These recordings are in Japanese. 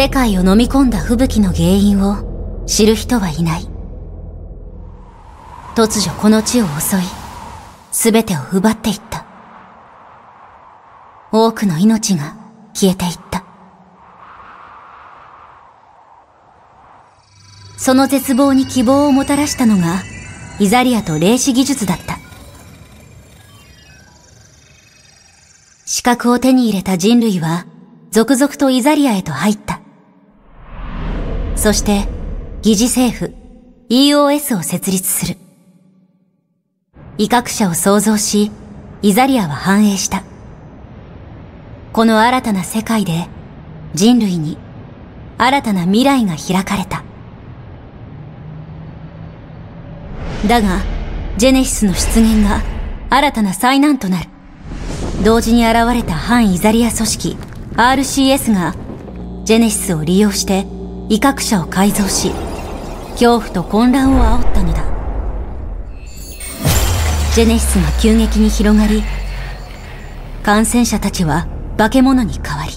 世界を飲み込んだ吹雪の原因を知る人はいない。突如この地を襲い、すべてを奪っていった。多くの命が消えていった。その絶望に希望をもたらしたのが、イザリアと霊視技術だった。資格を手に入れた人類は、続々とイザリアへと入った。そして、疑似政府、EOS を設立する。威嚇者を創造し、イザリアは繁栄した。この新たな世界で、人類に、新たな未来が開かれた。だが、ジェネシスの出現が、新たな災難となる。同時に現れた反イザリア組織、RCS が、ジェネシスを利用して、威嚇者を改造し恐怖と混乱を煽ったのだジェネシスが急激に広がり感染者たちは化け物に変わり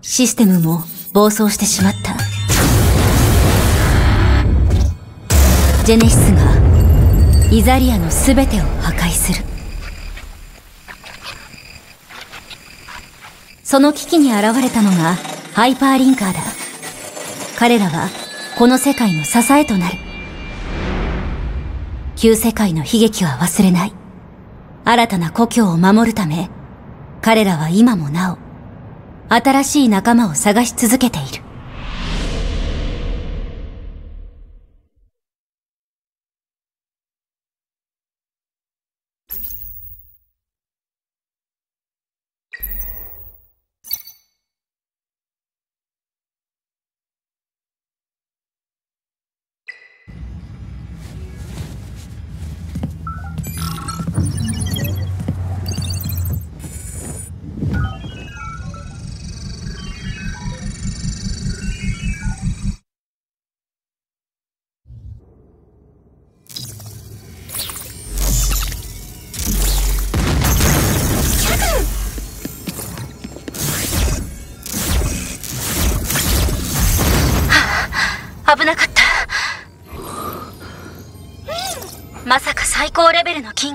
システムも暴走してしまったジェネシスがイザリアの全てを破壊するその危機に現れたのがハイパーリンカーだ彼らはこの世界の支えとなる旧世界の悲劇は忘れない新たな故郷を守るため彼らは今もなお新しい仲間を探し続けている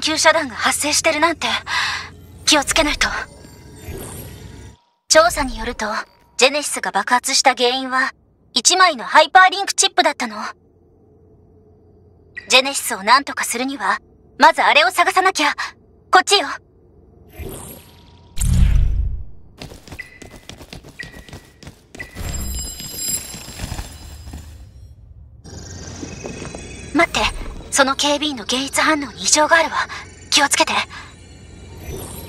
急遮断が発生してるなんて気をつけないと調査によるとジェネシスが爆発した原因は1枚のハイパーリンクチップだったのジェネシスを何とかするにはまずあれを探さなきゃこっちよ待ってその警備員の芸術反応に異常があるわ気をつけて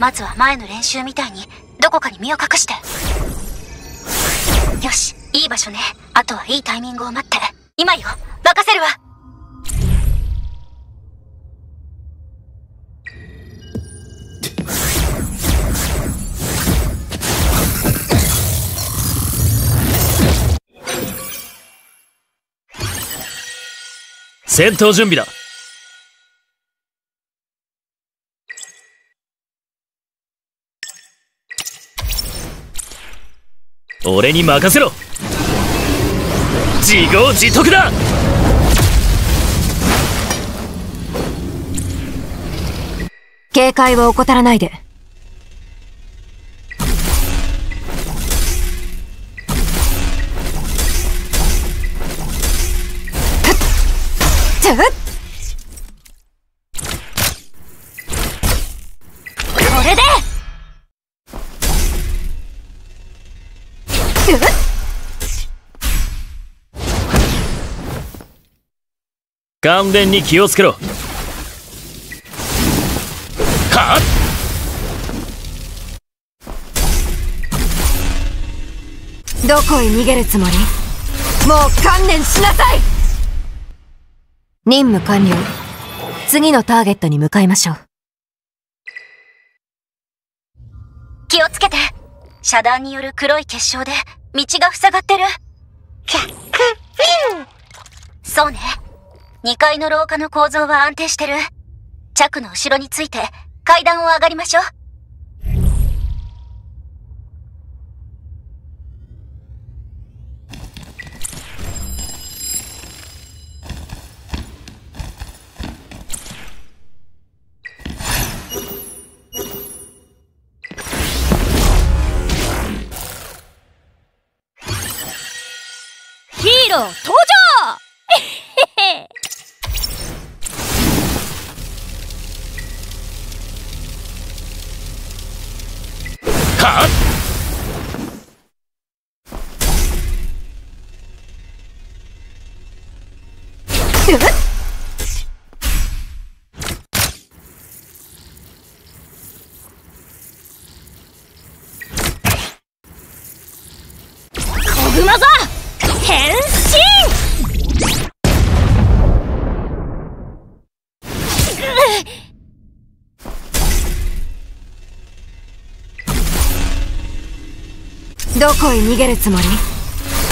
まずは前の練習みたいにどこかに身を隠してよしいい場所ねあとはいいタイミングを待って今よ任せるわ戦闘準備だ俺に任せろ自業自得だ警戒を怠らないで。顔面に気をつけろはっどこへ逃げるつもりもう観念しなさい任務完了次のターゲットに向かいましょう気をつけて遮断による黒い結晶で道が塞がってるそうね2階の廊下の構造は安定してる。着の後ろについて階段を上がりましょう。ヒーロー登場こへ逃げるつもり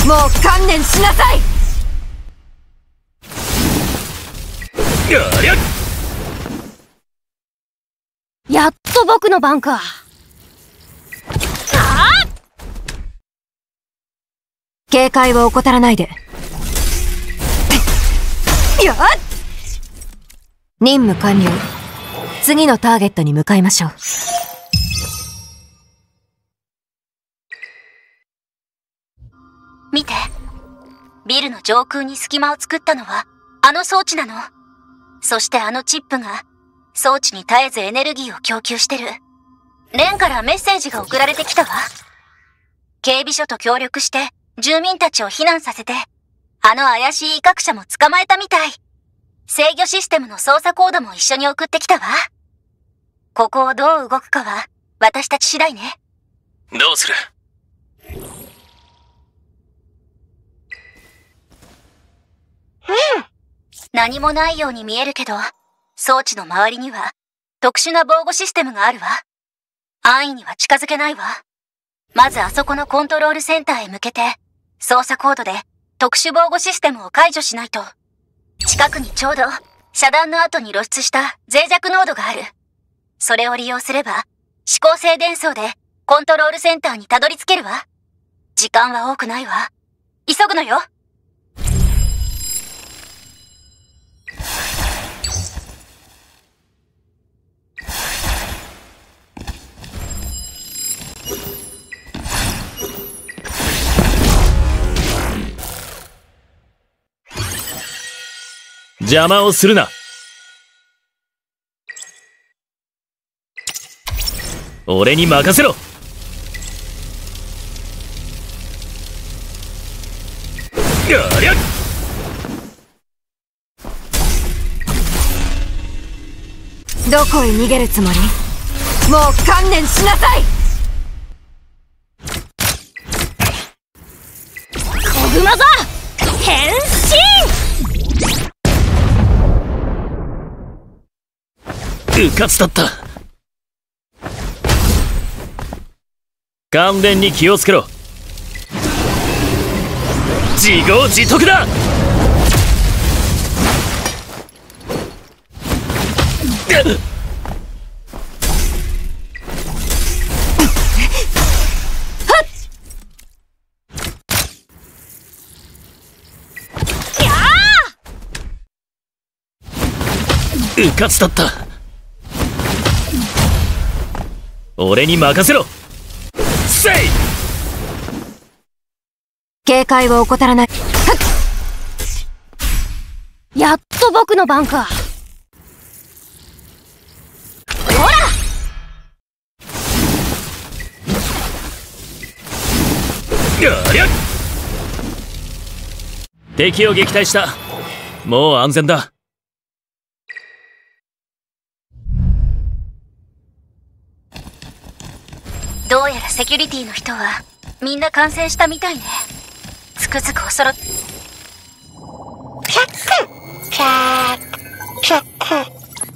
もう観念しなさいやっと僕の番か警戒を怠らないでやっ任務完了次のターゲットに向かいましょう見て。ビルの上空に隙間を作ったのは、あの装置なの。そしてあのチップが、装置に絶えずエネルギーを供給してる。レンからメッセージが送られてきたわ。警備所と協力して、住民たちを避難させて、あの怪しい威嚇者も捕まえたみたい。制御システムの操作コードも一緒に送ってきたわ。ここをどう動くかは、私たち次第ね。どうする何もないように見えるけど、装置の周りには特殊な防護システムがあるわ。安易には近づけないわ。まずあそこのコントロールセンターへ向けて、操作コードで特殊防護システムを解除しないと。近くにちょうど遮断の後に露出した脆弱濃度がある。それを利用すれば、指向性伝送でコントロールセンターにたどり着けるわ。時間は多くないわ。急ぐのよ邪魔をするな俺に任せろ逃げるつもりもう観念しなさい小熊座変うかだった感電に気をつけろ自業自得だうかつだった俺に任せろせい警戒を怠らないやっと僕の番かほら敵を撃退したもう安全だどうやらセキュリティの人はみんな感染したみたいねつくづく恐ろク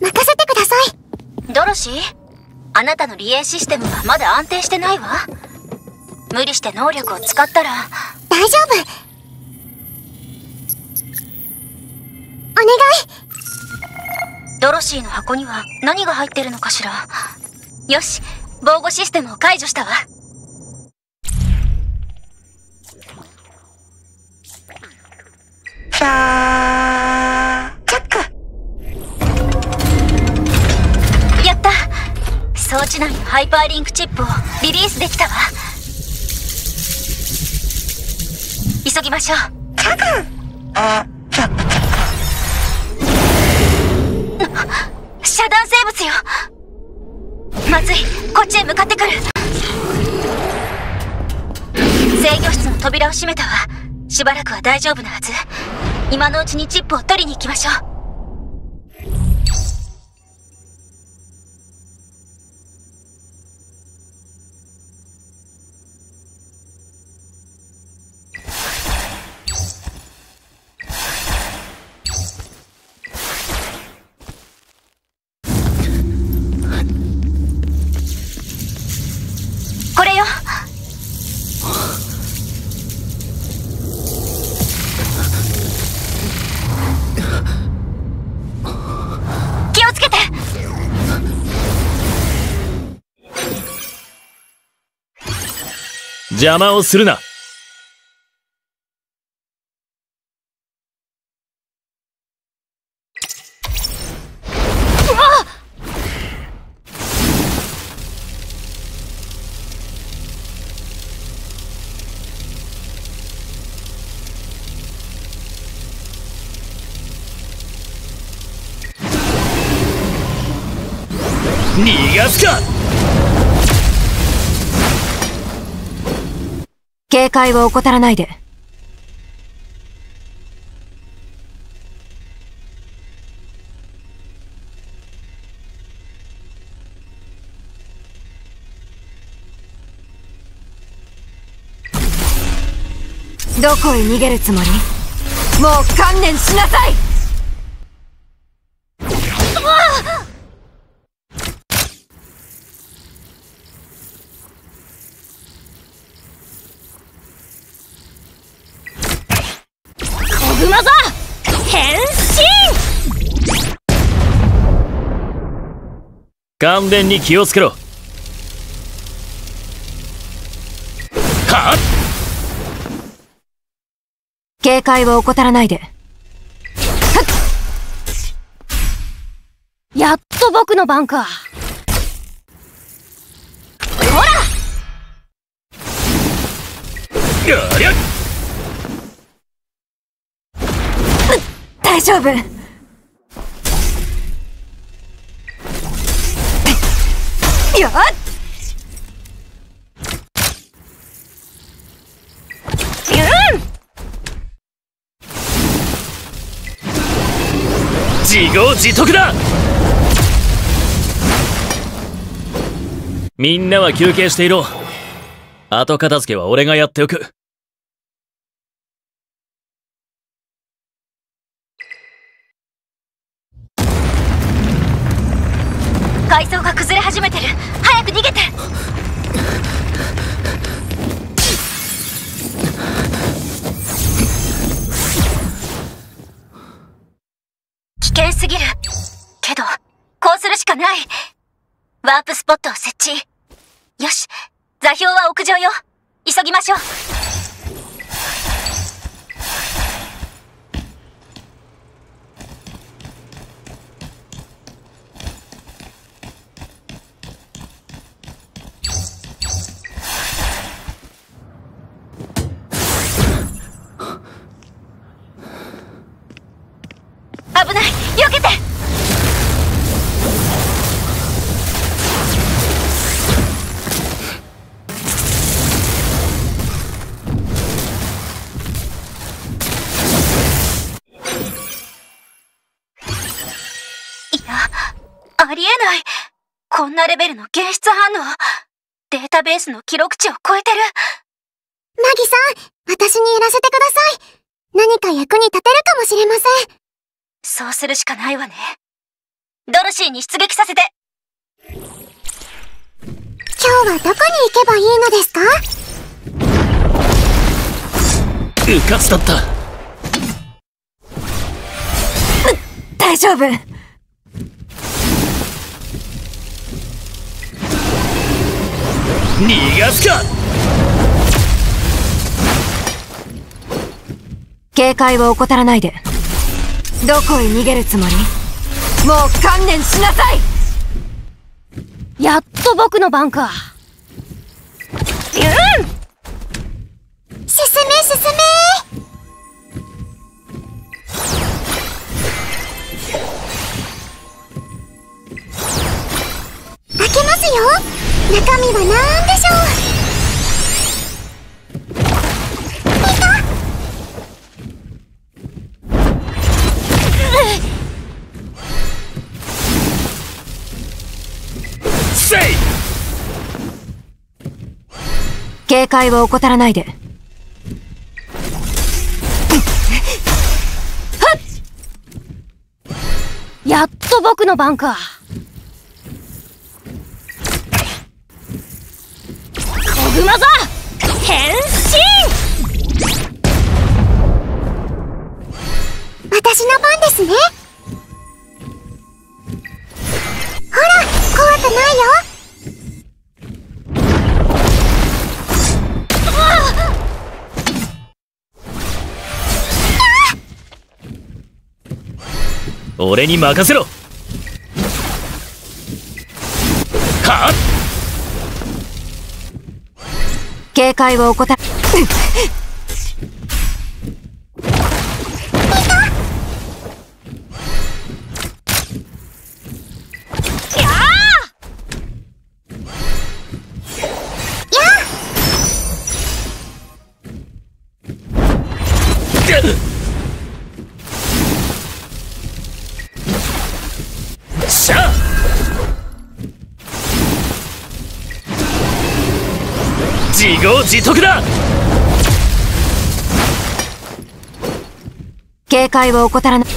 任せてくださいドロシーあなたのリレシステムはまだ安定してないわ無理して能力を使ったら大丈夫お願いドロシーの箱には何が入ってるのかしらよし防護システムを解除したわ。やった装置内のハイパーリンクチップをリリースできたわ急ぎましょうチチェェッックク。あ、遮断生物よまずいこっちへ向かってくる制御室の扉を閉めたわしばらくは大丈夫なはず今のうちにチップを取りに行きましょう邪魔をするないを怠らないで。どこへ逃げるつもりもう観念しなさい顔面に気をつけろは警戒を怠らないでやっと僕の番かほらっ大丈夫っよ自業自得だみんなは休憩していろ後片付けは俺がやっておく改造が崩険すぎる。けど、こうするしかない。ワープスポットを設置。よし、座標は屋上よ。急ぎましょう。ありえないこんなレベルの検出反応データベースの記録値を超えてるマギさん私にやらせてください何か役に立てるかもしれませんそうするしかないわねドルシーに出撃させて今日はどこに行けばいいのですかうだった大丈夫逃がすか警戒を怠らないでどこへ逃げるつもりもう観念しなさいやっと僕の番かうん進め進め開けますよ中身は何でしょう警戒を怠らないで。やっと僕の番か。ぐ変身私の番ですねほら怖くないよ俺に任せろ警戒を怠っ警戒を怠らない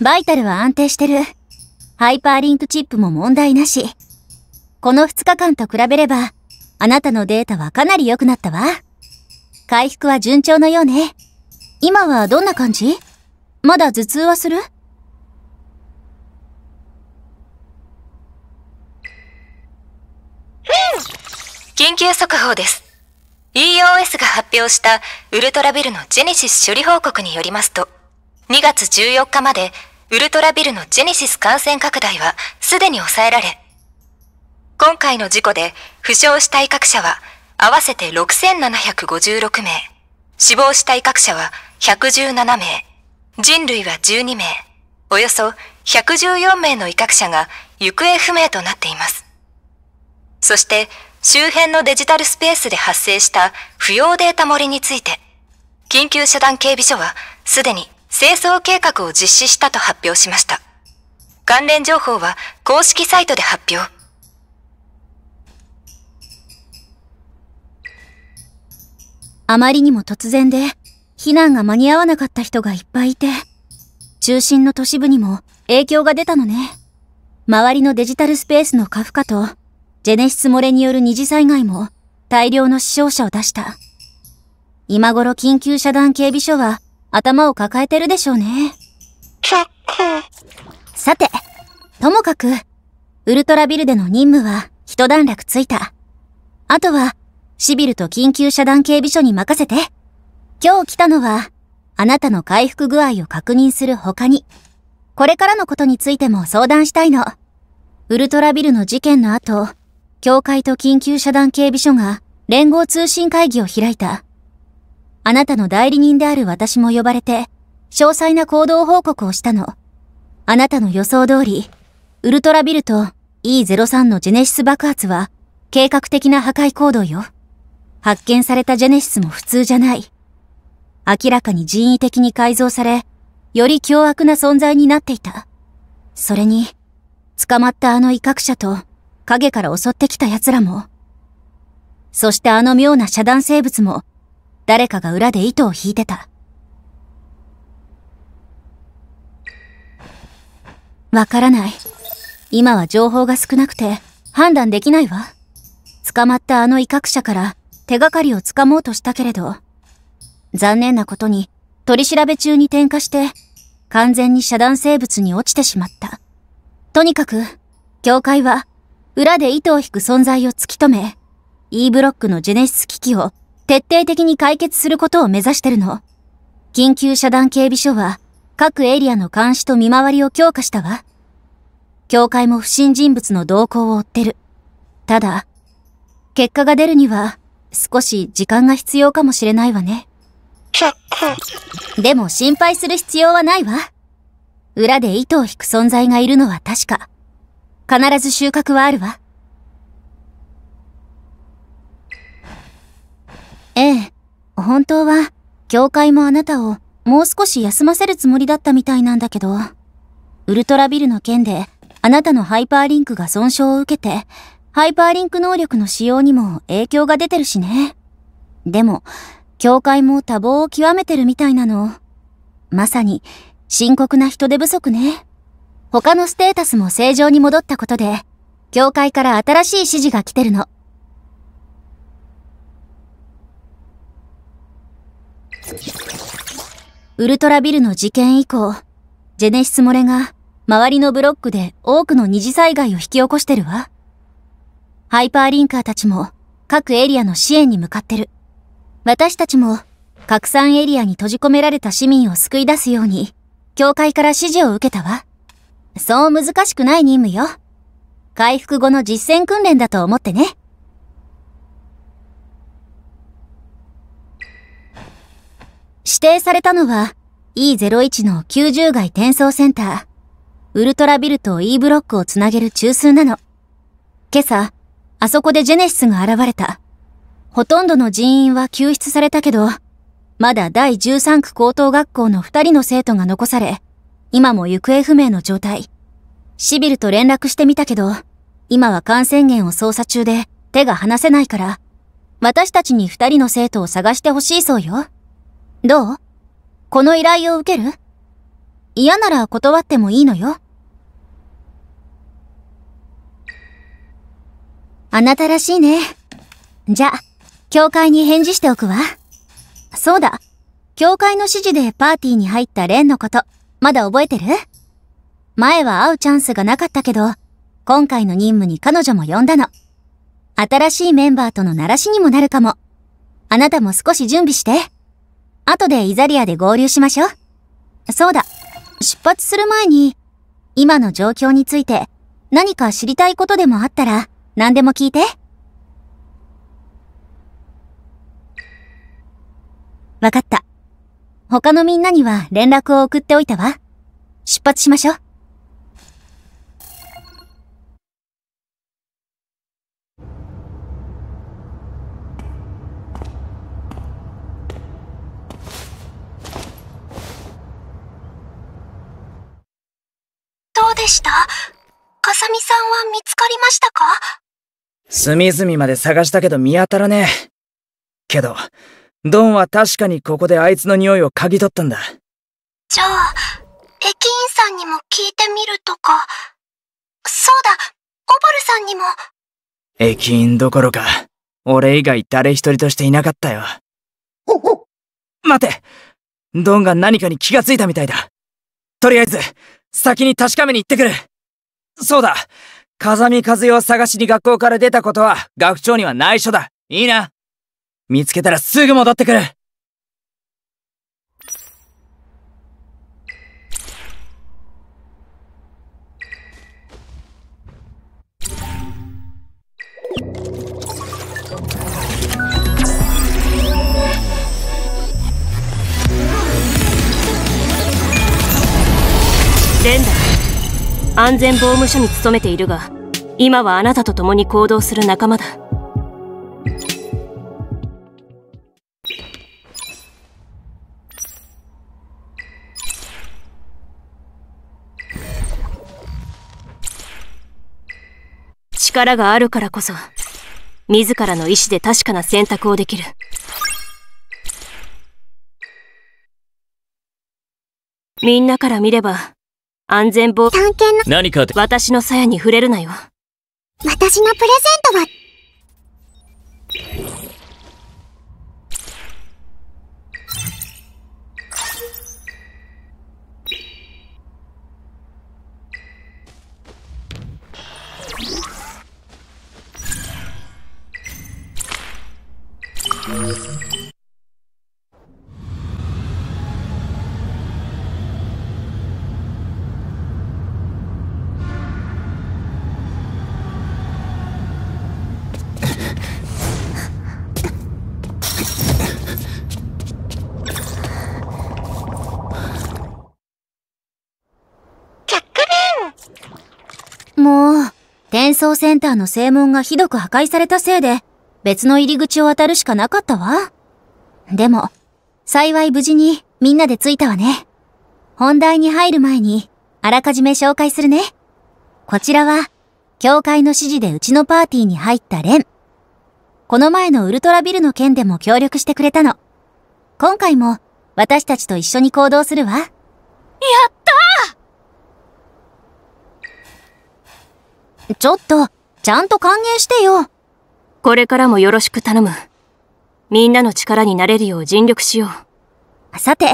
バイタルは安定してる。ハイパーリンクチップも問題なし。この2日間と比べれば、あなたのデータはかなり良くなったわ。回復は順調のようね。今はどんな感じまだ頭痛はする緊急速報です。EOS が発表したウルトラビルのジェネシス処理報告によりますと、2月14日までウルトラビルのジェネシス感染拡大はすでに抑えられ、今回の事故で負傷した威嚇者は合わせて6756名、死亡した威嚇者は117名、人類は12名、およそ114名の威嚇者が行方不明となっています。そして周辺のデジタルスペースで発生した不要データ漏れについて、緊急遮断警備所はすでに清掃計画を実施したと発表しました。関連情報は公式サイトで発表。あまりにも突然で、避難が間に合わなかった人がいっぱいいて、中心の都市部にも影響が出たのね。周りのデジタルスペースの過負荷と、ジェネシス漏れによる二次災害も大量の死傷者を出した。今頃緊急遮断警備所は頭を抱えてるでしょうね。さて、ともかく、ウルトラビルでの任務は一段落ついた。あとは、シビルと緊急遮断警備所に任せて。今日来たのは、あなたの回復具合を確認する他に、これからのことについても相談したいの。ウルトラビルの事件の後、教会と緊急遮断警備署が連合通信会議を開いた。あなたの代理人である私も呼ばれて、詳細な行動報告をしたの。あなたの予想通り、ウルトラビルと E03 のジェネシス爆発は、計画的な破壊行動よ。発見されたジェネシスも普通じゃない。明らかに人為的に改造され、より凶悪な存在になっていた。それに、捕まったあの威嚇者と、影から襲ってきた奴らも、そしてあの妙な遮断生物も、誰かが裏で糸を引いてた。わからない。今は情報が少なくて判断できないわ。捕まったあの威嚇者から手がかりをつかもうとしたけれど、残念なことに取り調べ中に点火して完全に遮断生物に落ちてしまった。とにかく、教会は裏で糸を引く存在を突き止め、E ブロックのジェネシス機器を徹底的に解決することを目指してるの。緊急遮断警備所は、各エリアの監視と見回りを強化したわ。教会も不審人物の動向を追ってる。ただ、結果が出るには、少し時間が必要かもしれないわね。でも心配する必要はないわ。裏で糸を引く存在がいるのは確か。必ず収穫はあるわ。ええ、本当は、教会もあなたをもう少し休ませるつもりだったみたいなんだけど、ウルトラビルの件で、あなたのハイパーリンクが損傷を受けて、ハイパーリンク能力の使用にも影響が出てるしね。でも、教会も多忙を極めてるみたいなの。まさに、深刻な人手不足ね。他のステータスも正常に戻ったことで、教会から新しい指示が来てるの。ウルトラビルの事件以降、ジェネシス漏れが周りのブロックで多くの二次災害を引き起こしてるわ。ハイパーリンカーたちも各エリアの支援に向かってる。私たちも拡散エリアに閉じ込められた市民を救い出すように、教会から指示を受けたわ。そう難しくない任務よ。回復後の実践訓練だと思ってね。指定されたのは E01 の90街転送センター、ウルトラビルと E ブロックをつなげる中枢なの。今朝、あそこでジェネシスが現れた。ほとんどの人員は救出されたけど、まだ第13区高等学校の2人の生徒が残され、今も行方不明の状態。シビルと連絡してみたけど、今は感染源を捜査中で手が離せないから、私たちに2人の生徒を探してほしいそうよ。どうこの依頼を受ける嫌なら断ってもいいのよ。あなたらしいね。じゃ、教会に返事しておくわ。そうだ。教会の指示でパーティーに入ったレンのこと、まだ覚えてる前は会うチャンスがなかったけど、今回の任務に彼女も呼んだの。新しいメンバーとの鳴らしにもなるかも。あなたも少し準備して。後でイザリアで合流しましょう。そうだ、出発する前に、今の状況について何か知りたいことでもあったら何でも聞いて。わかった。他のみんなには連絡を送っておいたわ。出発しましょう。どうでしたかさみさんは見つかりましたか隅々まで探したけど見当たらねえ。けど、ドンは確かにここであいつの匂いを嗅ぎ取ったんだ。じゃあ、駅員さんにも聞いてみるとか。そうだ、オバルさんにも。駅員どころか、俺以外誰一人としていなかったよ。待てドンが何かに気がついたみたいだ。とりあえず、先に確かめに行ってくる。そうだ。風見和代を探しに学校から出たことは学長には内緒だ。いいな。見つけたらすぐ戻ってくる。レンダ安全防務署に勤めているが今はあなたと共に行動する仲間だ力があるからこそ自らの意志で確かな選択をできるみんなから見れば安全防探検の何か私の鞘に触れるなよ私のプレゼントはうん。戦争センターの正門がひどく破壊されたせいで、別の入り口を渡るしかなかったわ。でも、幸い無事にみんなで着いたわね。本題に入る前に、あらかじめ紹介するね。こちらは、教会の指示でうちのパーティーに入ったレン。この前のウルトラビルの件でも協力してくれたの。今回も、私たちと一緒に行動するわ。やったーちょっと、ちゃんと歓迎してよ。これからもよろしく頼む。みんなの力になれるよう尽力しよう。さて、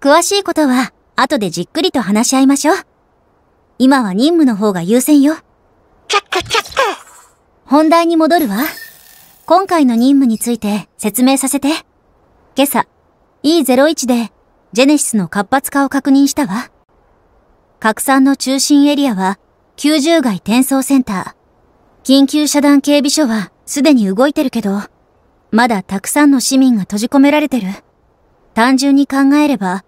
詳しいことは後でじっくりと話し合いましょう。今は任務の方が優先よ。チャッカチャッカ本題に戻るわ。今回の任務について説明させて。今朝、E01 でジェネシスの活発化を確認したわ。拡散の中心エリアは90街転送センター。緊急遮断警備所はすでに動いてるけど、まだたくさんの市民が閉じ込められてる。単純に考えれば、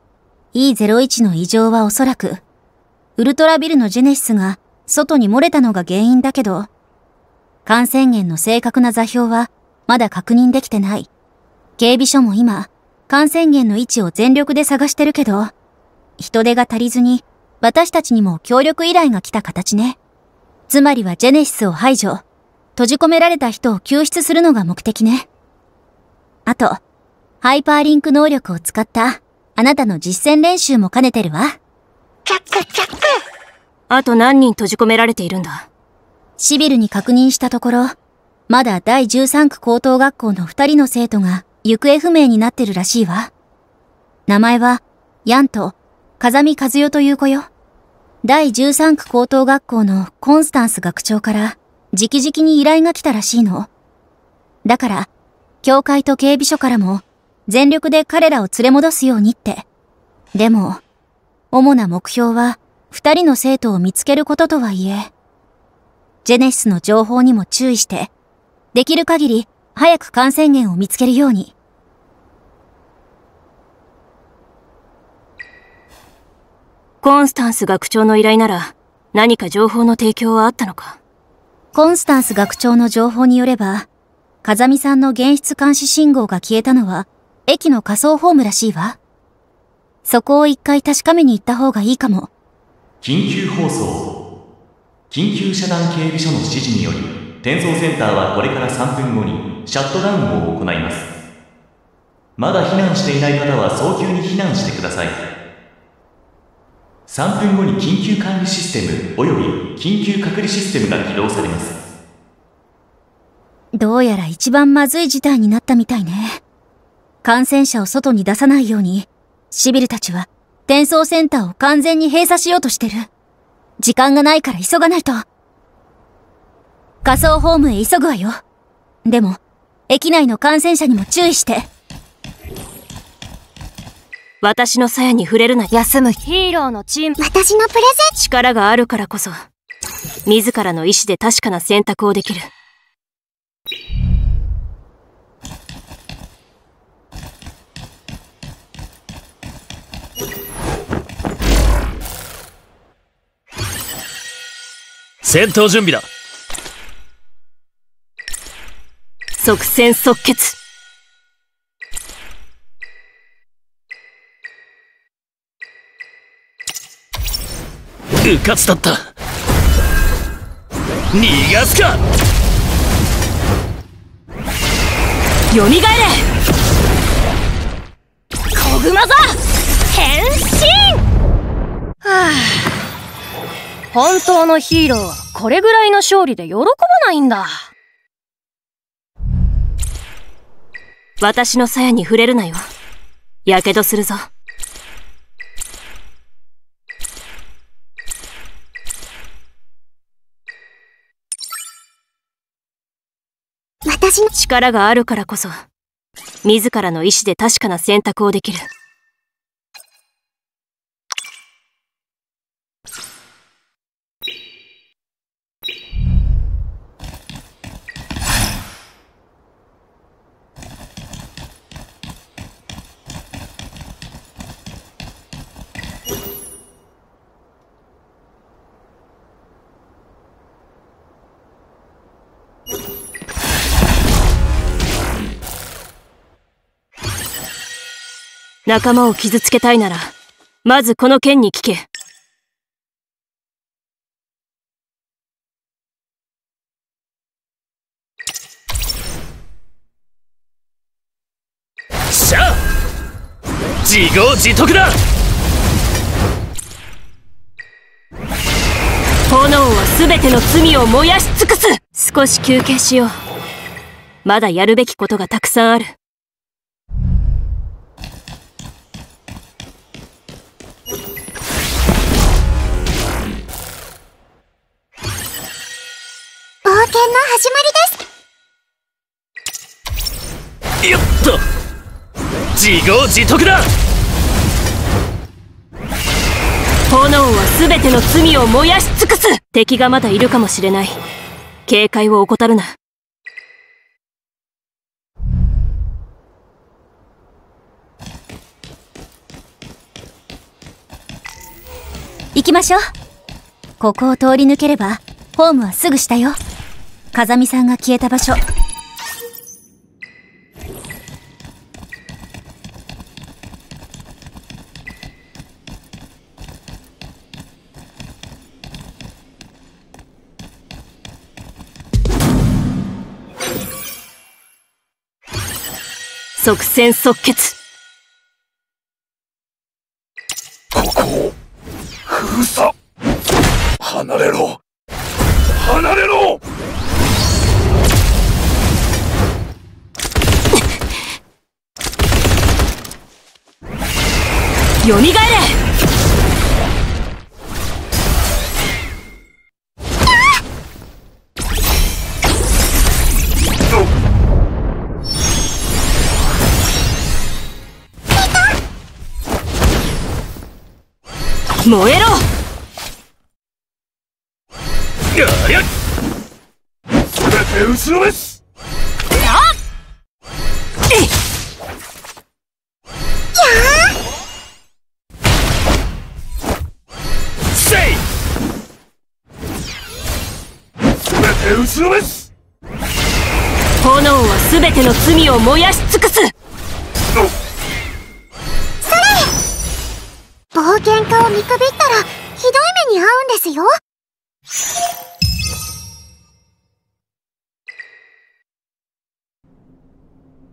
E01 の異常はおそらく、ウルトラビルのジェネシスが外に漏れたのが原因だけど、感染源の正確な座標はまだ確認できてない。警備所も今、感染源の位置を全力で探してるけど、人手が足りずに私たちにも協力依頼が来た形ね。つまりはジェネシスを排除、閉じ込められた人を救出するのが目的ね。あと、ハイパーリンク能力を使ったあなたの実践練習も兼ねてるわ。チャックチャックあと何人閉じ込められているんだシビルに確認したところ、まだ第13区高等学校の2人の生徒が行方不明になってるらしいわ。名前は、ヤンと風見和代という子よ。第13区高等学校のコンスタンス学長から、直々に依頼が来たらしいの。だから、教会と警備所からも、全力で彼らを連れ戻すようにって。でも、主な目標は、二人の生徒を見つけることとはいえ、ジェネシスの情報にも注意して、できる限り早く感染源を見つけるように。コンスタンス学長の依頼なら何か情報の提供はあったのかコンスタンス学長の情報によれば、風見さんの現出監視信号が消えたのは、駅の仮想ホームらしいわ。そこを一回確かめに行った方がいいかも。緊急放送。緊急遮断警備所の指示により、転送センターはこれから3分後にシャットダウンを行います。まだ避難していない方は早急に避難してください。3分後に緊急管理システム及び緊急隔離システムが起動されます。どうやら一番まずい事態になったみたいね。感染者を外に出さないように、シビルたちは転送センターを完全に閉鎖しようとしてる。時間がないから急がないと。仮想ホームへ急ぐわよ。でも、駅内の感染者にも注意して。私の鞘に触れるな休むヒーローのチーム私のプレゼン力があるからこそ自らの意志で確かな選択をできる戦闘準備だ即戦即決うかだった逃がすかよみがえれコグマ変身はあ本当のヒーローはこれぐらいの勝利で喜ばないんだ私の鞘に触れるなよやけどするぞ。力があるからこそ自らの意志で確かな選択をできる仲間を傷つけたいなら、まずこの件に聞け。自業自得だ炎は全ての罪を燃やし尽くす少し休憩しよう。まだやるべきことがたくさんある。の始まりですっ自業自得だ炎は全ての罪を燃やし尽くす敵がまだいるかもしれない警戒を怠るな行きましょうここを通り抜ければホームはすぐ下よ風見さんが消えた場所即戦即決ての罪を燃やし尽くすそれ冒険家を見くびったらひどい目に遭うんですよ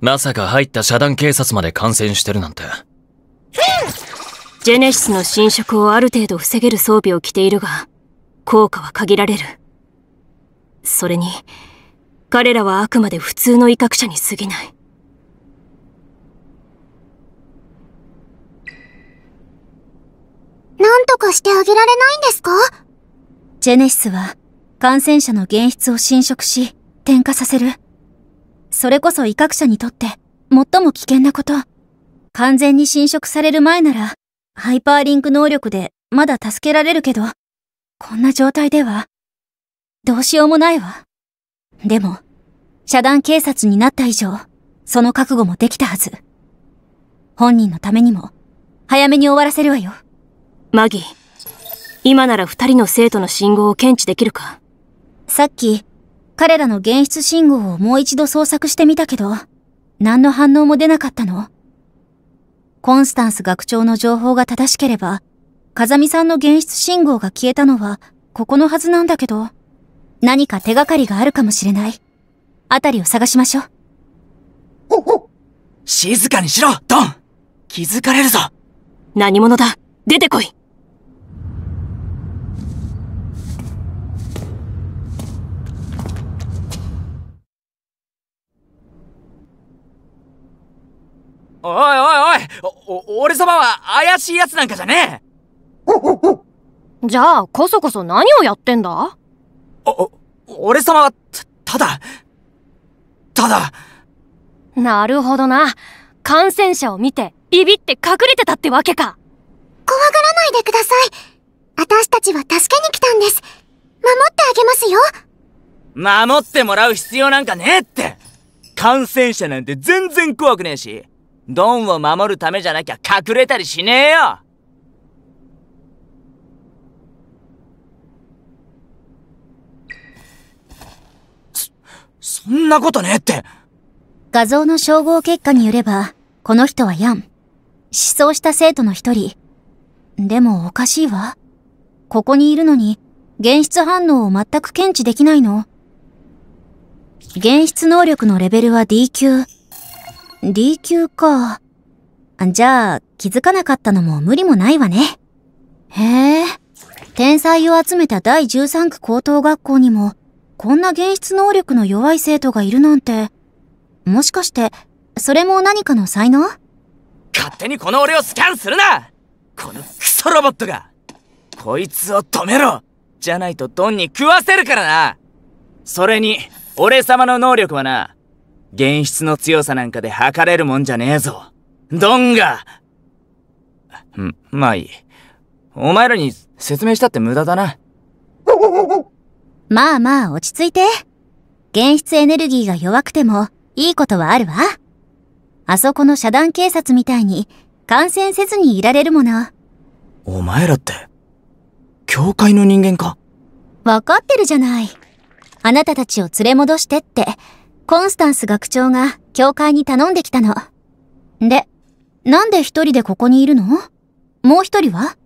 まさか入った遮断警察まで感染してるなんて、うん、ジェネシスの侵食をある程度防げる装備を着ているが効果は限られるそれに彼らはあくまで普通の威嚇者に過ぎない。何とかしてあげられないんですかジェネシスは感染者の現質を侵食し、転化させる。それこそ威嚇者にとって最も危険なこと。完全に侵食される前なら、ハイパーリンク能力でまだ助けられるけど、こんな状態では、どうしようもないわ。でも、遮断警察になった以上、その覚悟もできたはず。本人のためにも、早めに終わらせるわよ。マギ、今なら二人の生徒の信号を検知できるかさっき、彼らの現出信号をもう一度捜索してみたけど、何の反応も出なかったの。コンスタンス学長の情報が正しければ、風見さんの現出信号が消えたのは、ここのはずなんだけど。何か手がかりがあるかもしれない。あたりを探しましょう。おお静かにしろ、ドン気づかれるぞ何者だ出てこいおいおいおいお俺様は怪しい奴なんかじゃねえじゃあこそこそ何をやってんだお、俺様は、た、ただ、ただ。なるほどな。感染者を見て、ビビって隠れてたってわけか。怖がらないでください。私たちは助けに来たんです。守ってあげますよ。守ってもらう必要なんかねえって。感染者なんて全然怖くねえし、ドンを守るためじゃなきゃ隠れたりしねえよ。そんなことねえって。画像の照合結果によれば、この人はヤン。失踪した生徒の一人。でもおかしいわ。ここにいるのに、現出反応を全く検知できないの。現出能力のレベルは D 級。D 級か。じゃあ、気づかなかったのも無理もないわね。へえ。天才を集めた第13区高等学校にも、こんな現実能力の弱い生徒がいるなんて、もしかして、それも何かの才能勝手にこの俺をスキャンするなこのクソロボットがこいつを止めろじゃないとドンに食わせるからなそれに、俺様の能力はな、現実の強さなんかで測れるもんじゃねえぞ。ドンがん、まあいい。お前らに説明したって無駄だな。まあまあ落ち着いて。現出エネルギーが弱くてもいいことはあるわ。あそこの遮断警察みたいに感染せずにいられるもの。お前らって、教会の人間かわかってるじゃない。あなたたちを連れ戻してって、コンスタンス学長が教会に頼んできたの。で、なんで一人でここにいるのもう一人は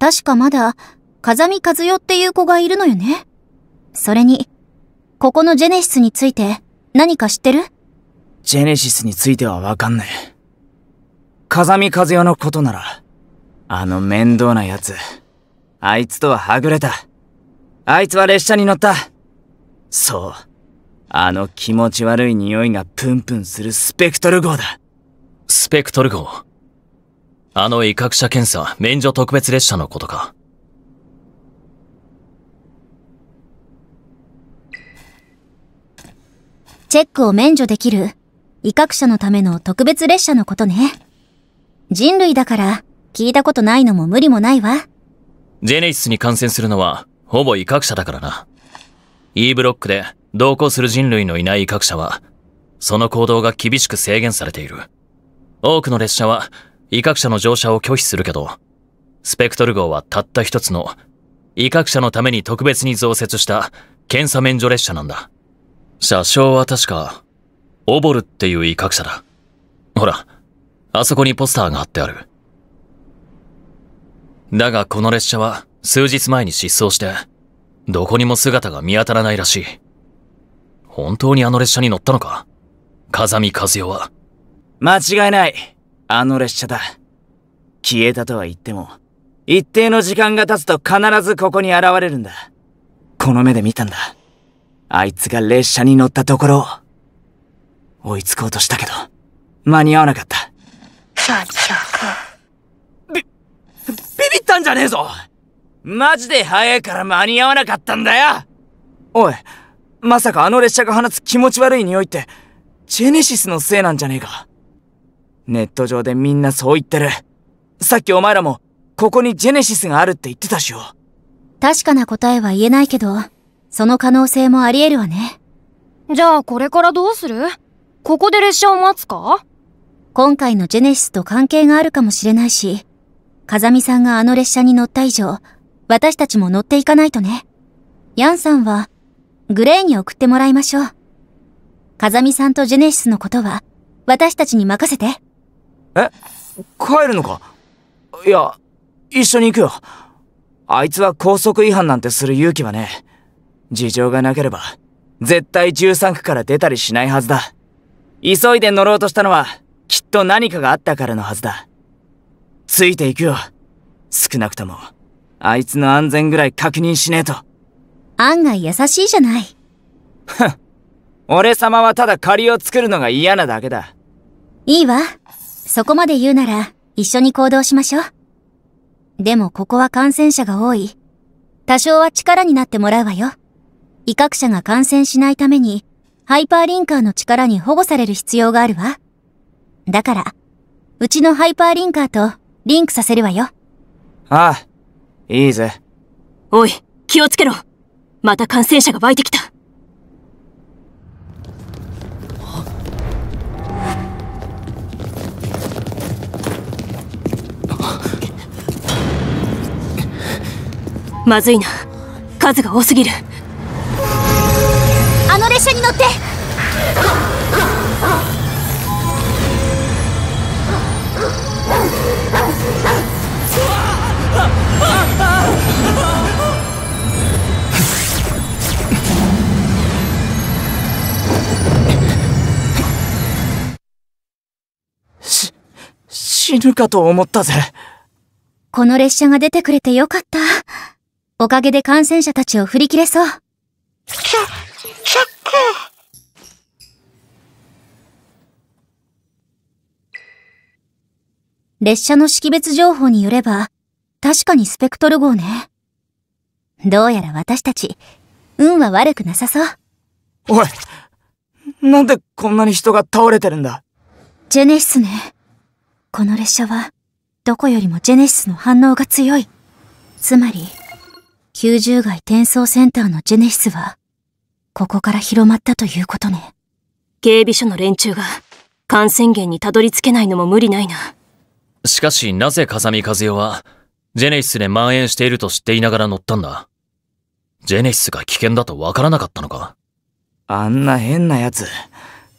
確かまだ、風見和代っていう子がいるのよね。それに、ここのジェネシスについて何か知ってるジェネシスについてはわかんねえ。風見和代のことなら、あの面倒な奴、あいつとははぐれた。あいつは列車に乗った。そう。あの気持ち悪い匂いがプンプンするスペクトル号だ。スペクトル号あの威嚇者検査免除特別列車のことか。チェックを免除できる、威嚇者のための特別列車のことね。人類だから、聞いたことないのも無理もないわ。ジェネシスに感染するのは、ほぼ威嚇者だからな。E ブロックで同行する人類のいない威嚇者は、その行動が厳しく制限されている。多くの列車は威嚇者の乗車を拒否するけど、スペクトル号はたった一つの威嚇者のために特別に増設した検査免除列車なんだ。車掌は確か、オボルっていう威嚇者だ。ほら、あそこにポスターが貼ってある。だがこの列車は数日前に失踪して、どこにも姿が見当たらないらしい。本当にあの列車に乗ったのか風見和代は。間違いない。あの列車だ。消えたとは言っても、一定の時間が経つと必ずここに現れるんだ。この目で見たんだ。あいつが列車に乗ったところを、追いつこうとしたけど、間に合わなかった。び、ビビったんじゃねえぞマジで早いから間に合わなかったんだよおい、まさかあの列車が放つ気持ち悪い匂いって、ジェネシスのせいなんじゃねえかネット上でみんなそう言ってる。さっきお前らも、ここにジェネシスがあるって言ってたしよ。確かな答えは言えないけど、その可能性もあり得るわね。じゃあこれからどうするここで列車を待つか今回のジェネシスと関係があるかもしれないし、風見さんがあの列車に乗った以上、私たちも乗っていかないとね。ヤンさんは、グレーに送ってもらいましょう。風見さんとジェネシスのことは、私たちに任せて。え帰るのかいや、一緒に行くよ。あいつは高速違反なんてする勇気はねえ。事情がなければ、絶対13区から出たりしないはずだ。急いで乗ろうとしたのは、きっと何かがあったからのはずだ。ついていくよ。少なくとも、あいつの安全ぐらい確認しねえと。案外優しいじゃない。ふん。俺様はただ借りを作るのが嫌なだけだ。いいわ。そこまで言うなら、一緒に行動しましょう。でもここは感染者が多い。多少は力になってもらうわよ。威嚇者が感染しないために、ハイパーリンカーの力に保護される必要があるわ。だから、うちのハイパーリンカーとリンクさせるわよ。ああ、いいぜ。おい、気をつけろまた感染者が湧いてきたまずいな。数が多すぎる。あの列車に乗ってし死ぬかと思ったぜこの列車が出てくれてよかったおかげで感染者たちを振り切れそうシャック列車の識別情報によれば、確かにスペクトル号ね。どうやら私たち、運は悪くなさそう。おい、なんでこんなに人が倒れてるんだジェネシスね。この列車は、どこよりもジェネシスの反応が強い。つまり、90外転送センターのジェネシスは、ここから広まったということね。警備所の連中が感染源にたどり着けないのも無理ないな。しかしなぜ風見和代は、ジェネシスで蔓延していると知っていながら乗ったんだジェネシスが危険だとわからなかったのかあんな変な奴、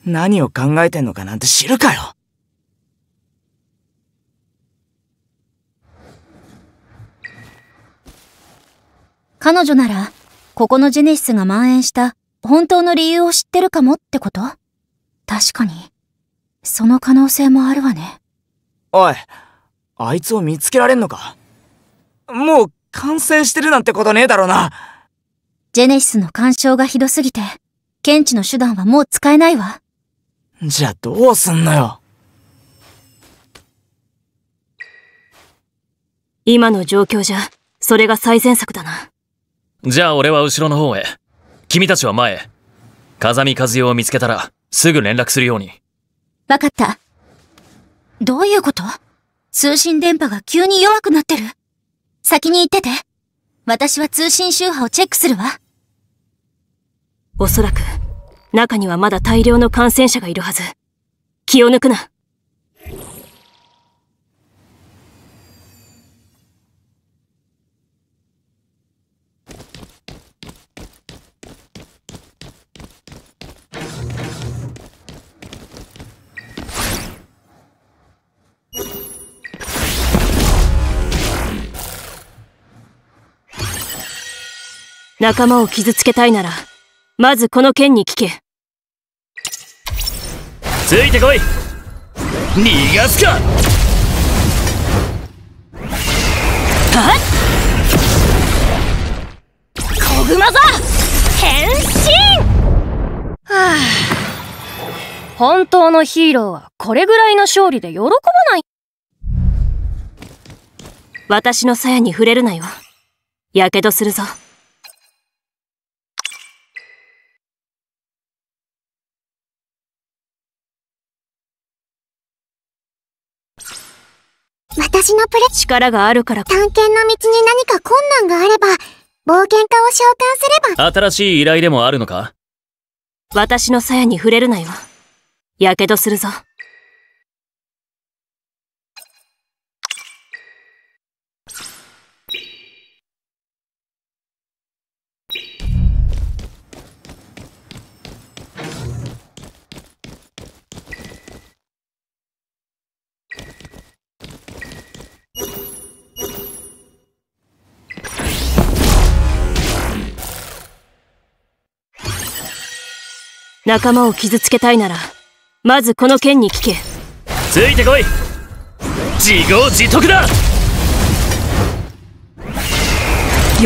何を考えてんのかなんて知るかよ彼女なら、ここのジェネシスが蔓延した本当の理由を知ってるかもってこと確かに、その可能性もあるわね。おい、あいつを見つけられんのかもう感染してるなんてことねえだろうな。ジェネシスの干渉がひどすぎて、検知の手段はもう使えないわ。じゃあどうすんのよ。今の状況じゃ、それが最善策だな。じゃあ俺は後ろの方へ。君たちは前へ。風見和代を見つけたら、すぐ連絡するように。わかった。どういうこと通信電波が急に弱くなってる。先に行ってて。私は通信周波をチェックするわ。おそらく、中にはまだ大量の感染者がいるはず。気を抜くな。仲間を傷つけたいならまずこの剣に聞けついてこい逃がすかはっ小熊座変身はあ本当のヒーローはこれぐらいの勝利で喜ばない私の鞘に触れるなよやけどするぞ。私のプレ力があるから探検の道に何か困難があれば冒険家を召喚すれば新しい依頼でもあるのか私の鞘に触れるなよやけどするぞ仲間を傷つけたいならまずこの剣に聞けついてこい自業自得だよ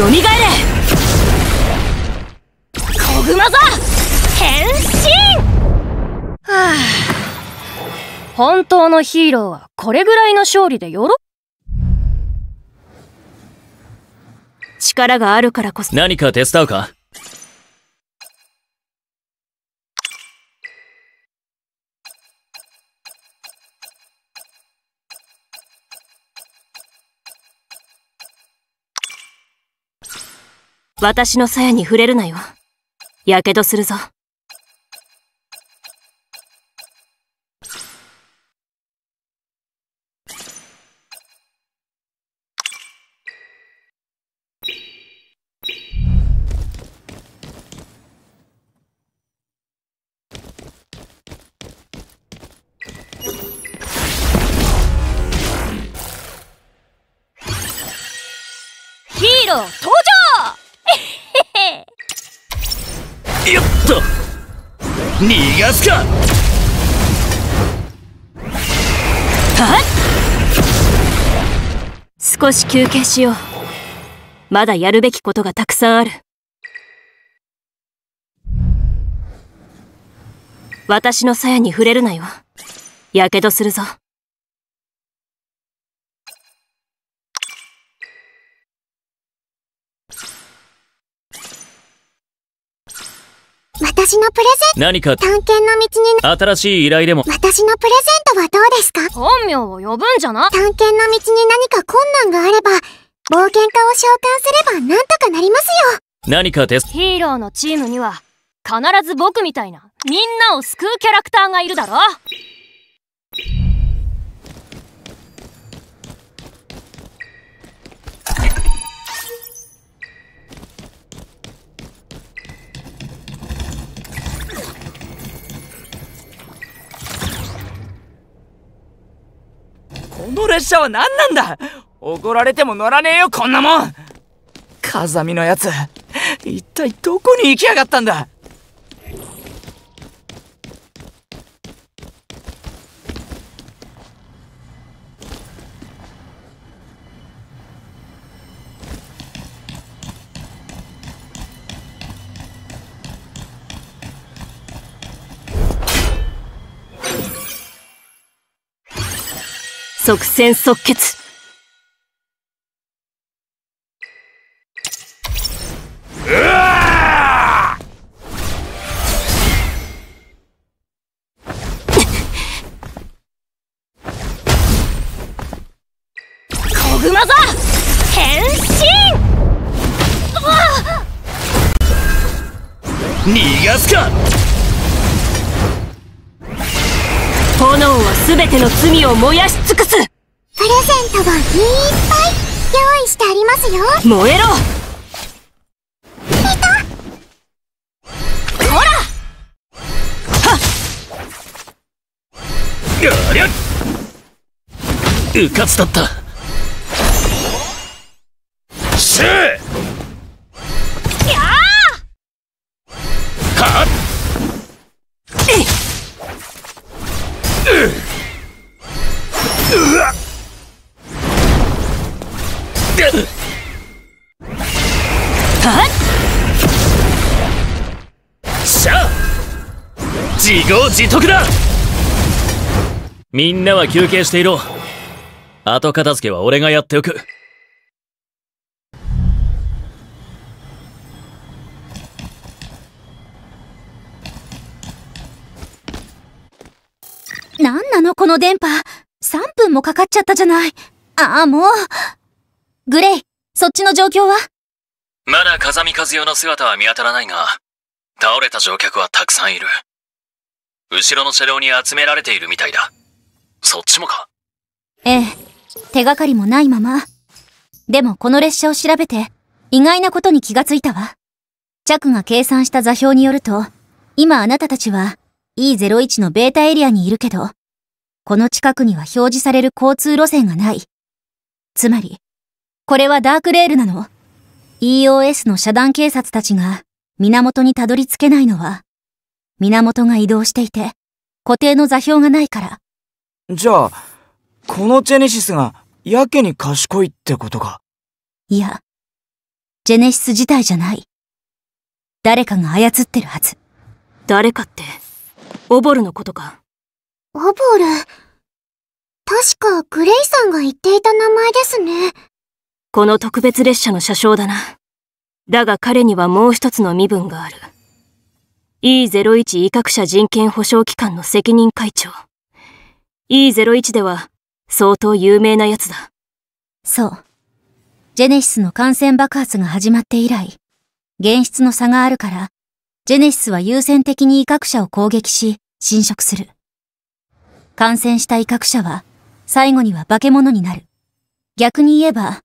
みがえれコグマザ変身はあ本当のヒーローはこれぐらいの勝利でよろ力があるからこそ何か手伝うか私の鞘に触れるなよ。やけどするぞ。ヒーローっと逃がすか少し休憩しようまだやるべきことがたくさんある私の鞘に触れるなよやけどするぞ私のプレゼン何か探検の道に新しい依頼でも私のプレゼントはどうですか本名を呼ぶんじゃな探検の道に何か困難があれば冒険家を召喚すれば何とかなりますよ何かですヒーローのチームには必ず僕みたいなみんなを救うキャラクターがいるだろこの列車は何なんだ怒られても乗らねえよこんなもん風見のやつ一体どこに行きやがったんだ即戦即決逃がすかての罪を燃やし尽くすプレゼントいっぱい用意してありますよ燃えろいたほらはっうかつだった自得だみんなは休憩していろ後片付けは俺がやっておくなんなのこの電波3分もかかっちゃったじゃないああもうグレイそっちの状況はまだ風見和代の姿は見当たらないが倒れた乗客はたくさんいる後ろの車両に集められているみたいだ。そっちもかええ。手がかりもないまま。でもこの列車を調べて、意外なことに気がついたわ。チャクが計算した座標によると、今あなたたちは E01 のベータエリアにいるけど、この近くには表示される交通路線がない。つまり、これはダークレールなの。EOS の遮断警察たちが源にたどり着けないのは、源が移動していて、固定の座標がないから。じゃあ、このジェネシスがやけに賢いってことか。いや、ジェネシス自体じゃない。誰かが操ってるはず。誰かって、オボルのことか。オボル、確かグレイさんが言っていた名前ですね。この特別列車の車掌だな。だが彼にはもう一つの身分がある。E01 威嚇者人権保障機関の責任会長。E01 では相当有名なやつだ。そう。ジェネシスの感染爆発が始まって以来、現実の差があるから、ジェネシスは優先的に威嚇者を攻撃し、侵食する。感染した威嚇者は、最後には化け物になる。逆に言えば、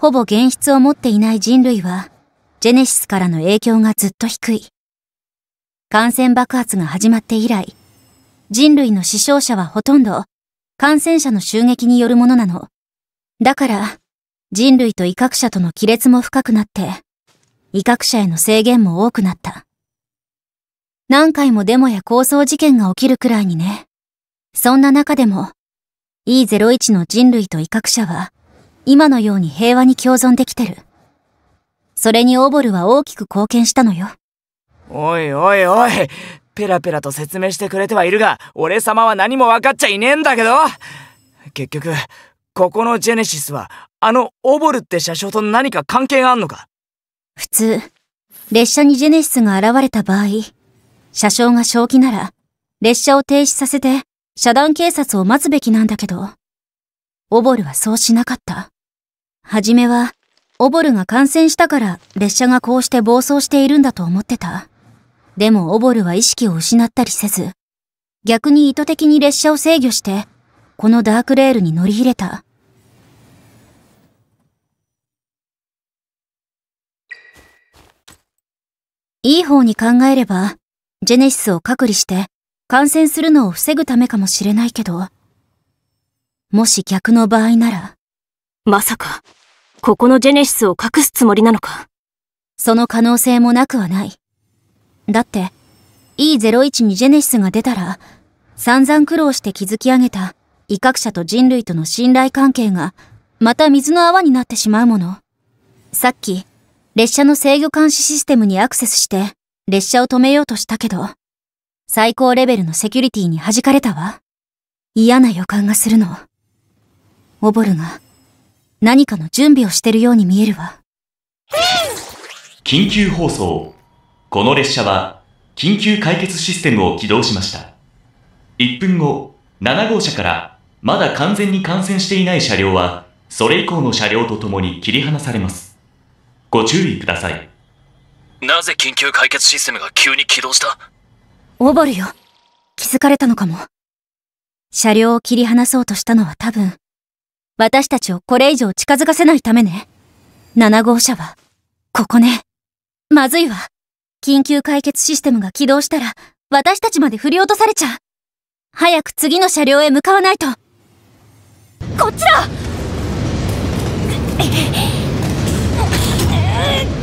ほぼ現実を持っていない人類は、ジェネシスからの影響がずっと低い。感染爆発が始まって以来、人類の死傷者はほとんど感染者の襲撃によるものなの。だから、人類と威嚇者との亀裂も深くなって、威嚇者への制限も多くなった。何回もデモや抗争事件が起きるくらいにね。そんな中でも、E01 の人類と威嚇者は、今のように平和に共存できてる。それにオーボルは大きく貢献したのよ。おいおいおいペラペラと説明してくれてはいるが、俺様は何も分かっちゃいねえんだけど結局、ここのジェネシスは、あのオボルって車掌と何か関係があんのか普通、列車にジェネシスが現れた場合、車掌が正気なら、列車を停止させて、遮断警察を待つべきなんだけど、オボルはそうしなかった。はじめは、オボルが感染したから列車がこうして暴走しているんだと思ってた。でもオボルは意識を失ったりせず、逆に意図的に列車を制御して、このダークレールに乗り入れた。いい方に考えれば、ジェネシスを隔離して感染するのを防ぐためかもしれないけど、もし逆の場合なら。まさか、ここのジェネシスを隠すつもりなのか。その可能性もなくはない。だって、E01 にジェネシスが出たら、散々苦労して築き上げた威嚇者と人類との信頼関係が、また水の泡になってしまうもの。さっき、列車の制御監視システムにアクセスして、列車を止めようとしたけど、最高レベルのセキュリティに弾かれたわ。嫌な予感がするの。オボルが、何かの準備をしてるように見えるわ。緊急放送。この列車は、緊急解決システムを起動しました。1分後、7号車から、まだ完全に感染していない車両は、それ以降の車両とともに切り離されます。ご注意ください。なぜ緊急解決システムが急に起動したオボルよ。気づかれたのかも。車両を切り離そうとしたのは多分、私たちをこれ以上近づかせないためね。7号車は、ここね。まずいわ。緊急解決システムが起動したら、私たちまで振り落とされちゃう。早く次の車両へ向かわないと。こっちだ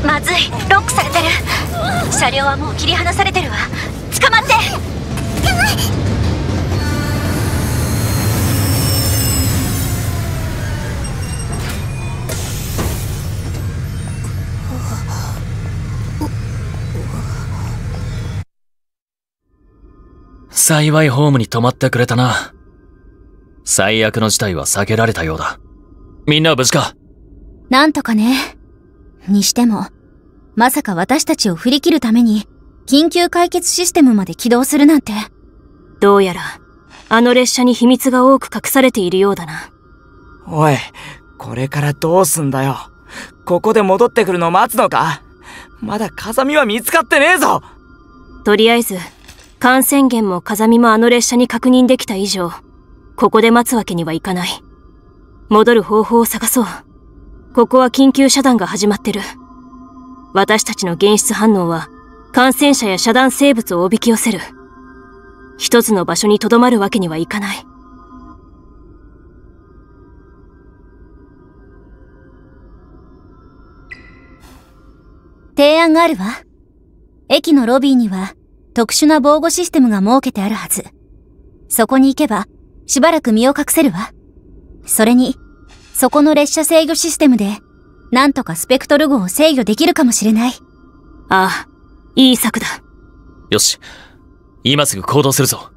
まずい、ロックされてる。車両はもう切り離されてるわ。捕まって幸いホームに泊まってくれたな。最悪の事態は避けられたようだ。みんな無事かなんとかね。にしても、まさか私たちを振り切るために、緊急解決システムまで起動するなんて。どうやら、あの列車に秘密が多く隠されているようだな。おい、これからどうすんだよ。ここで戻ってくるの待つのかまだ風見は見つかってねえぞとりあえず感染源も風見もあの列車に確認できた以上ここで待つわけにはいかない戻る方法を探そうここは緊急遮断が始まってる私たちの現出反応は感染者や遮断生物をおびき寄せる一つの場所に留まるわけにはいかない提案があるわ。駅のロビーには特殊な防護システムが設けてあるはず。そこに行けばしばらく身を隠せるわ。それに、そこの列車制御システムで、なんとかスペクトル号を制御できるかもしれない。ああ、いい策だ。よし、今すぐ行動するぞ。